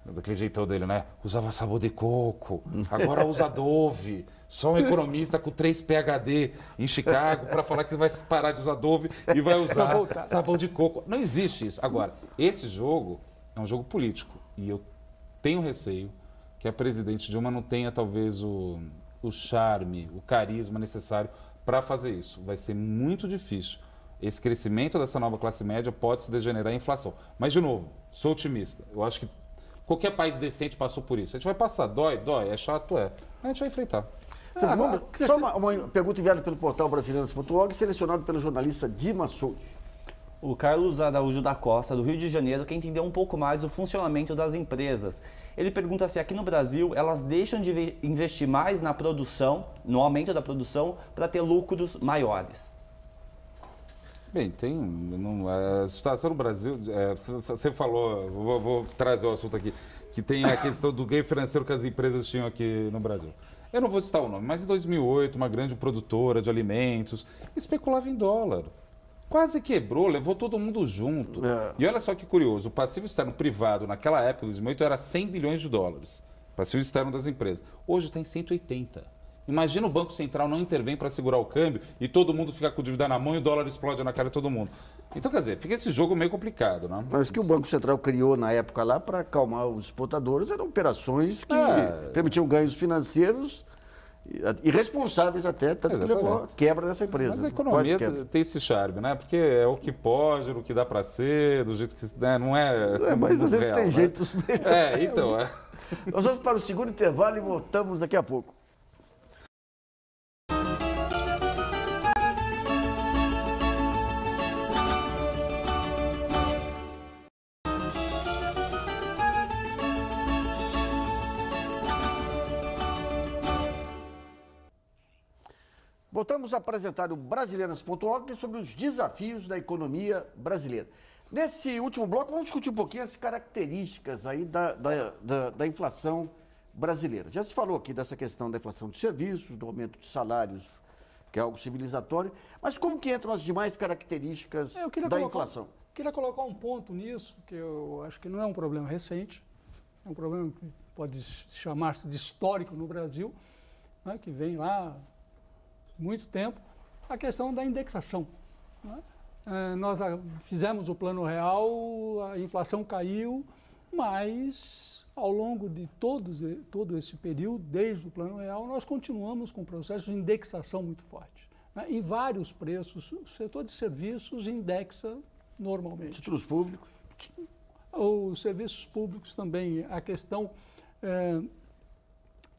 daquele jeitão dele, né? Usava sabor de coco, agora usa Dove. Só um economista com 3 PhD em Chicago para falar que vai parar de usar Dove e vai usar sabor de coco. Não existe isso. Agora, esse jogo é um jogo político e eu tenho receio que a presidente Dilma não tenha talvez o, o charme, o carisma necessário para fazer isso. Vai ser muito difícil. Esse crescimento dessa nova classe média pode se degenerar em inflação. Mas, de novo, sou otimista. Eu acho que Qualquer país decente passou por isso. A gente vai passar, dói, dói, é chato, é. A gente vai enfrentar. Ah, ah, vamos, só uma, uma, pergunta enviada pelo portal brasileiros.org, selecionado pelo jornalista Dima Souza. O Carlos Araújo da Costa, do Rio de Janeiro, quer entender um pouco mais o funcionamento das empresas. Ele pergunta se aqui no Brasil elas deixam de investir mais na produção, no aumento da produção, para ter lucros maiores. Bem, tem. Não, é, a situação no Brasil. É, você falou, vou, vou, trazer o assunto aqui, que tem a questão do gay financeiro que as empresas tinham aqui no Brasil. Eu não vou citar o nome, mas em 2008, uma grande produtora de alimentos especulava em dólar. Quase quebrou, levou todo mundo junto. É. E olha só que curioso: o passivo externo privado naquela época, 2008, era 100 bilhões de dólares. Passivo externo das empresas. Hoje está em 180 Imagina o Banco Central não intervém para segurar o câmbio e todo mundo fica com dívida na mão e o dólar explode na cara de todo mundo. Então, quer dizer, fica esse jogo meio complicado, né? Mas o que o Banco Central criou na época lá para acalmar os exportadores eram operações que é. permitiam ganhos financeiros irresponsáveis até, tanto que levou a quebra dessa empresa. Mas a economia tem esse charme, né? Porque é o que pode, o que dá para ser, do jeito que né? não é... é mas às vezes tem né? jeitos melhores. É, então... É. Nós vamos para o segundo intervalo e voltamos daqui a pouco. Voltamos a apresentar o Brasileiras.org sobre os desafios da economia brasileira. Nesse último bloco, vamos discutir um pouquinho as características aí da, da, da, da inflação brasileira. Já se falou aqui dessa questão da inflação de serviços, do aumento de salários, que é algo civilizatório, mas como que entram as demais características é, da colocar, inflação? Queria colocar um ponto nisso, que eu acho que não é um problema recente, é um problema que pode chamar-se de histórico no Brasil, né, que vem lá muito tempo, a questão da indexação. Né? É? Nós ah, fizemos o plano real, a inflação caiu, mas ao longo de todos, todo esse período, desde o plano real, nós continuamos com um processo de indexação muito forte. Né? Em vários preços, o setor de serviços indexa normalmente. Títulos públicos? Os serviços públicos também. A questão é,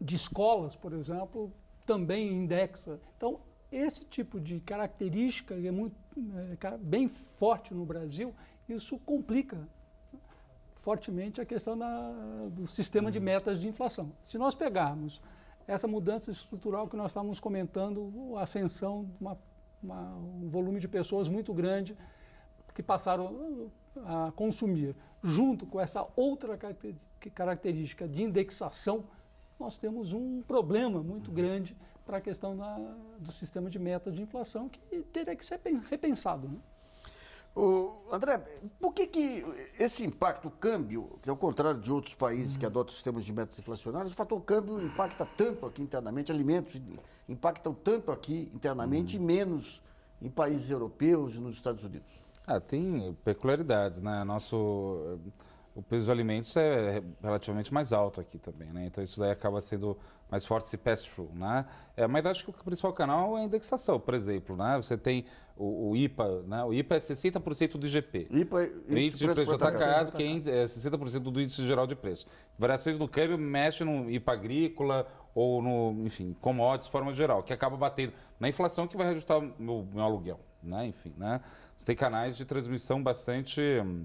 de escolas, por exemplo, também indexa. Então, esse tipo de característica é muito é, bem forte no Brasil, isso complica fortemente a questão da, do sistema de uhum. metas de inflação. Se nós pegarmos essa mudança estrutural que nós estávamos comentando, a ascensão de uma, uma, um volume de pessoas muito grande que passaram uh, a consumir, junto com essa outra característica de indexação, nós temos um problema muito uhum. grande para a questão da, do sistema de meta de inflação que teria que ser repensado. Né? O André, por que, que esse impacto, o câmbio, que ao é contrário de outros países que uhum. adotam sistemas de metas inflacionários, o fator câmbio impacta tanto aqui internamente, alimentos impactam tanto aqui internamente e uhum. menos em países europeus e nos Estados Unidos? Ah, tem peculiaridades, né? Nosso o preço dos alimentos é relativamente mais alto aqui também, né? Então isso daí acaba sendo mais forte esse pass-through, né? É, mas acho que o principal canal é a indexação, por exemplo, né? Você tem o, o IPA, né? O IPA é 60% do IGP. IPA, é índice, o índice de preço, está atacado, que é 60% é do índice geral de preço. Variações no câmbio mexem no IPA agrícola ou no, enfim, commodities de forma geral, que acaba batendo na inflação que vai reajustar o meu, meu aluguel, né? Enfim, né? Você tem canais de transmissão bastante hum,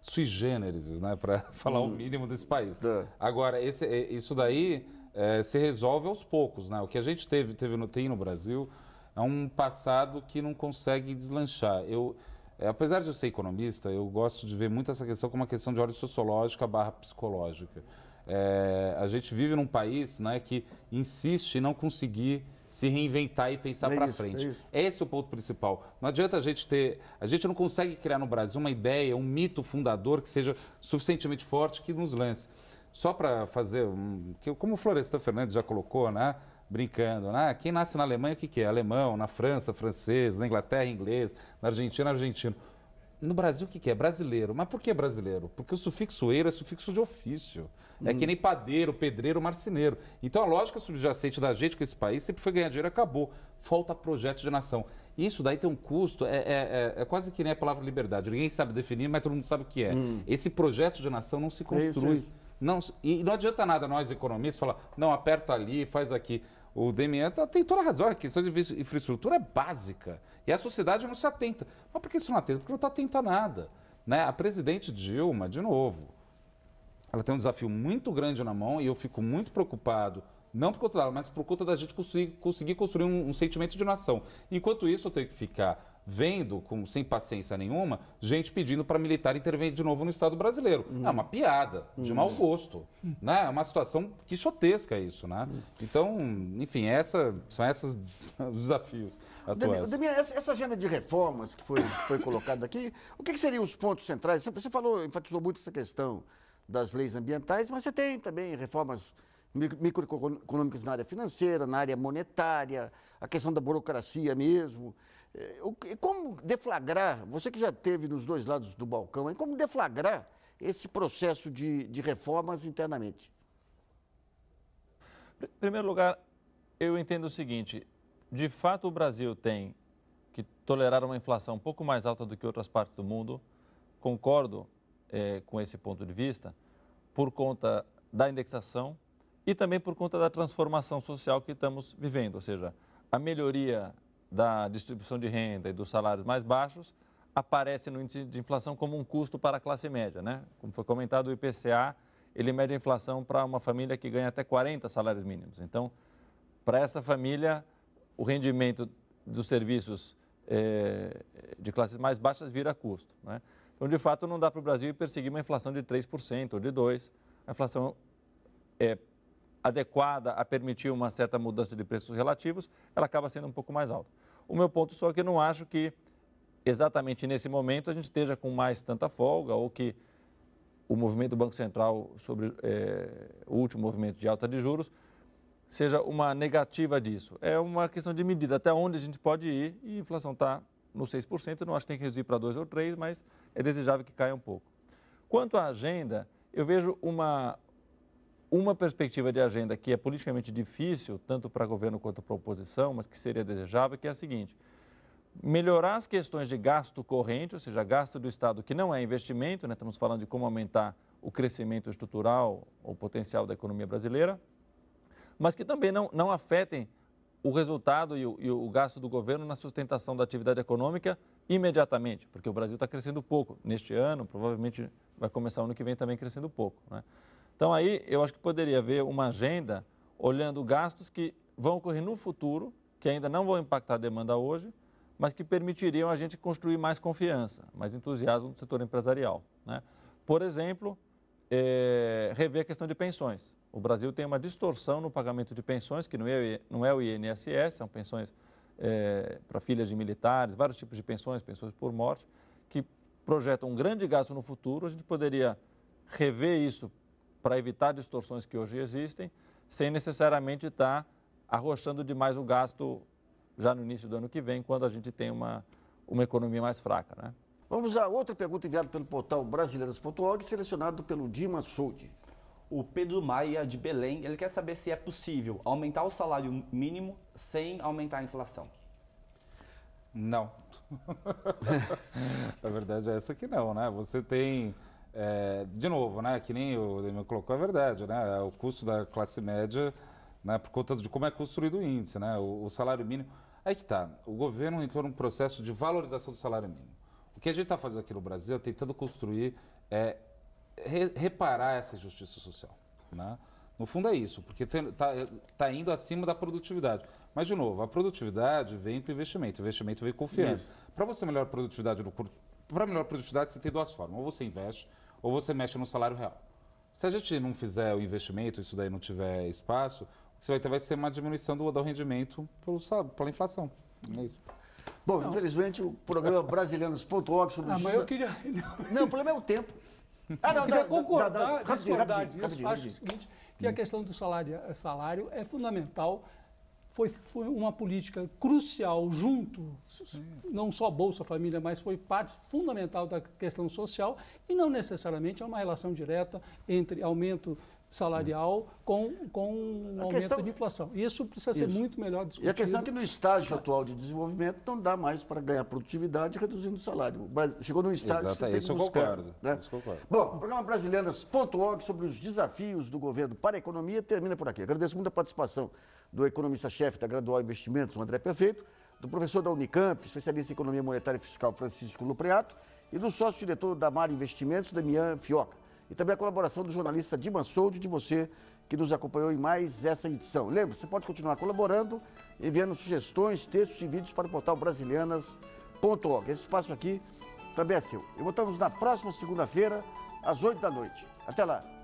sui generis, né, para falar hum. o mínimo desse país. Tá. Agora, esse, é, isso daí é, se resolve aos poucos, né? O que a gente teve, teve no, tem no Brasil é um passado que não consegue deslanchar. Eu, é, apesar de eu ser economista, eu gosto de ver muito essa questão como uma questão de ordem sociológica barra psicológica. É, a gente vive num país né, que insiste em não conseguir se reinventar e pensar é para é frente. É Esse é o ponto principal. Não adianta a gente ter. A gente não consegue criar no Brasil uma ideia, um mito fundador que seja suficientemente forte que nos lance. Só para fazer. Um, como o Florestan Fernandes já colocou, né? brincando, né? Quem nasce na Alemanha, o que, que é? Alemão, na França, francês, na Inglaterra, inglês, na Argentina, argentino. No Brasil, o que, que, é? Brasileiro. Mas por que brasileiro? Porque o sufixo eiro é sufixo de ofício. Hum. É que uhum. nem padeiro, pedreiro, marceneiro. Então a lógica subjacente da gente com esse país sempre foi ganhar dinheiro e acabou. Falta projeto de nação. Isso daí tem um custo, é, é, é, é, quase que nem a palavra liberdade. Ninguém sabe definir, mas todo mundo sabe o que é. Hum. Esse projeto de nação não se é construi. Isso, isso. Não, e não adianta nada nós economistas falar, não, aperta ali, faz aqui. O Demian tá, tem toda a razão, a questão de infraestrutura é básica. E a sociedade não se atenta. Mas por que isso não atenta? Porque não está atento a nada. Né? A presidente Dilma, de novo, ela tem um desafio muito grande na mão e eu fico muito preocupado não por conta dela, mas por conta da gente conseguir, conseguir construir um, um, sentimento de nação. Enquanto isso, eu tenho que ficar vendo, com, sem paciência nenhuma, gente pedindo para militar intervir de novo no Estado brasileiro. Uhum. É uma piada, de mau uhum. gosto. Né? É uma situação quixotesca isso, né? Uhum. Então, enfim, essa, são esses os desafios atuais. Demir, essa agenda de reformas que foi, foi colocada aqui, o que, que seriam os pontos centrais? Você falou, enfatizou muito essa questão das leis ambientais, mas você tem também reformas microeconômicas na área financeira, na área monetária, a questão da burocracia mesmo. Eh, como deflagrar, você que já teve nos dois lados do balcão, como deflagrar esse processo de, de reformas internamente? Em primeiro lugar, eu entendo o seguinte: de fato, o Brasil tem que tolerar uma inflação um pouco mais alta do que outras partes do mundo. Concordo é, com esse ponto de vista, por conta da indexação e também por conta da transformação social que estamos vivendo, ou seja, a melhoria da distribuição de renda e dos salários mais baixos aparece no índice de inflação como um custo para a classe média, né? Como foi comentado, o IPCA, ele mede a inflação para uma família que ganha até 40 salários mínimos. Então, para essa família, o rendimento dos serviços eh, de classes mais baixas vira custo, né? Então, de fato, não dá para o Brasil perseguir uma inflação de 3% ou de 2%. A inflação é adequada a permitir uma certa mudança de preços relativos, ela acaba sendo um pouco mais alta. O meu ponto só é que eu não acho que exatamente nesse momento a gente esteja com mais tanta folga ou que o movimento do Banco Central sobre é, o último movimento de alta de juros seja uma negativa disso. É uma questão de medida, até onde a gente pode ir e a inflação está nos 6%, não acho que tem que reduzir para 2 ou 3, mas é desejável que caia um pouco. Quanto à agenda, eu vejo uma uma perspectiva de agenda que é politicamente difícil, tanto para governo quanto para oposição, mas que seria desejável, que é a seguinte: melhorar as questões de gasto corrente, ou seja, gasto do Estado que não é investimento, né? estamos falando de como aumentar o crescimento estrutural ou potencial da economia brasileira, mas que também não, não afetem o resultado e o, e o gasto do governo na sustentação da atividade econômica imediatamente, porque o Brasil está crescendo pouco neste ano, provavelmente vai começar o ano que vem também crescendo pouco. Né? Então aí eu acho que poderia haver uma agenda olhando gastos que vão ocorrer no futuro, que ainda não vão impactar a demanda hoje, mas que permitiriam a gente construir mais confiança, mais entusiasmo no setor empresarial. Né? Por exemplo, é, rever a questão de pensões. O Brasil tem uma distorção no pagamento de pensões, que não é, não é o INSS, são pensões é, para filhas de militares, vários tipos de pensões, pensões por morte, que projetam um grande gasto no futuro. A gente poderia rever isso para evitar distorções que hoje existem, sem necessariamente estar tá arrochando demais o gasto já no início do ano que vem, quando a gente tem uma, uma economia mais fraca. Né? Vamos a outra pergunta enviada pelo portal brasileiras.org, selecionado pelo Dima Soudi. O Pedro Maia, de Belém, ele quer saber se é possível aumentar o salário mínimo sem aumentar a inflação. Não. a verdade é essa que não, né? Você tem é, de novo, né, que nem o Demir colocou, é verdade, né, é o custo da classe média, né, por conta de como é construído o índice, né, o, o salário mínimo. Aí que está, o governo entrou num processo de valorização do salário mínimo. O que a gente está fazendo aqui no Brasil é tentando construir, é, re, reparar essa injustiça social. Né? No fundo é isso, porque está tá indo acima da produtividade. Mas, de novo, a produtividade vem com investimento, o investimento vem com confiança. Para você melhorar a produtividade no curto para melhorar a produtividade, você tem duas formas. Ou você investe, ou você mexe no salário real. Se a gente não fizer o investimento, isso daí não tiver espaço, o que você vai ter vai ser uma diminuição do, do rendimento pelo, pela inflação. É isso. Bom, não. infelizmente o programa Brasileiros.org sobre ah, mas eu queria... Não, o problema é o tempo. Ah, não, eu queria dá, concordar, dá, dá, discordar rapidinho, disso. Rapidinho, acho rapidinho. o seguinte, que a questão do salário, salário é fundamental foi, foi uma política crucial junto, Sim. não só Bolsa Família, mas foi parte fundamental da questão social e não necessariamente é uma relação direta entre aumento salarial com, com um aumento questão... de inflação. Isso precisa ser Isso. muito melhor discutido. E a questão é que no estágio atual de desenvolvimento não dá mais para ganhar produtividade reduzindo o salário. O chegou num estágio Exato, que você tem que buscar. Concordo, né? Bom, o programa Brasileiras.org sobre os desafios do governo para a economia termina por aqui. Agradeço muito a participação do economista-chefe da Gradual Investimentos, o André Perfeito, do professor da Unicamp, especialista em Economia Monetária e Fiscal, Francisco Lupreato, e do sócio-diretor da Mar Investimentos, Damian Fioca. E também a colaboração do jornalista Dimas Soldi, de você, que nos acompanhou em mais essa edição. Lembra, você pode continuar colaborando, enviando sugestões, textos e vídeos para o portal brasilianas.org. Esse espaço aqui também é seu. E voltamos na próxima segunda-feira, às 8 da noite. Até lá!